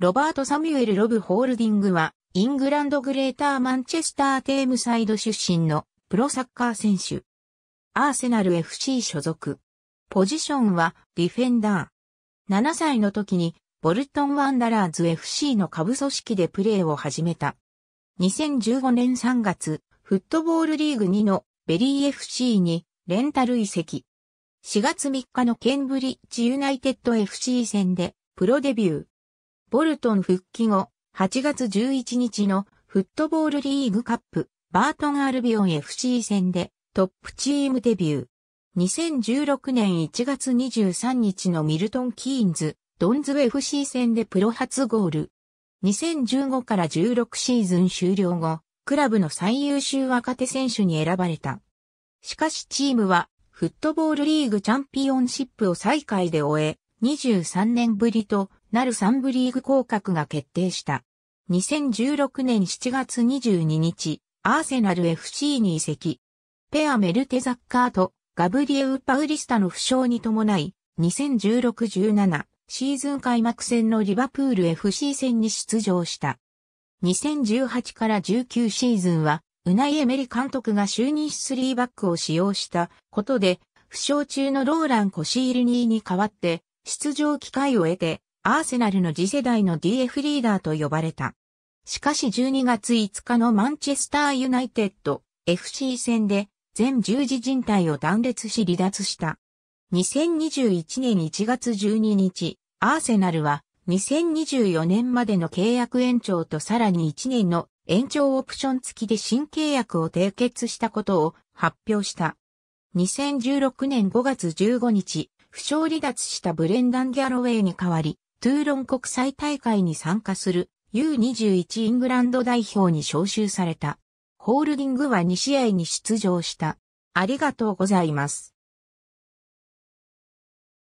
ロバート・サミュエル・ロブ・ホールディングは、イングランド・グレーター・マンチェスター・テームサイド出身のプロサッカー選手。アーセナル FC 所属。ポジションはディフェンダー。7歳の時にボルトン・ワンダラーズ FC の下部組織でプレーを始めた。2015年3月、フットボールリーグ2のベリー FC にレンタル移籍。4月3日のケンブリッジユナイテッド FC 戦でプロデビュー。ボルトン復帰後、8月11日のフットボールリーグカップ、バートン・アルビオン FC 戦でトップチームデビュー。2016年1月23日のミルトン・キーンズ、ドンズ FC 戦でプロ初ゴール。2015から16シーズン終了後、クラブの最優秀若手選手に選ばれた。しかしチームは、フットボールリーグチャンピオンシップを最下位で終え、23年ぶりとなる3部リーグ降格が決定した。2016年7月22日、アーセナル FC に移籍。ペアメルテザッカーとガブリエウ・パウリスタの負傷に伴い、2016-17シーズン開幕戦のリバプール FC 戦に出場した。2018から19シーズンは、ウナイエメリ監督が就任しーバックを使用したことで、負傷中のローラン・コシールニーに代わって、出場機会を得て、アーセナルの次世代の DF リーダーと呼ばれた。しかし12月5日のマンチェスターユナイテッド FC 戦で全十字靭帯を断裂し離脱した。2021年1月12日、アーセナルは2024年までの契約延長とさらに1年の延長オプション付きで新契約を締結したことを発表した。2016年5月15日、負傷離脱したブレンダン・ギャロウェイに代わり、トゥーロン国際大会に参加する U21 イングランド代表に招集された。ホールディングは2試合に出場した。ありがとうございます。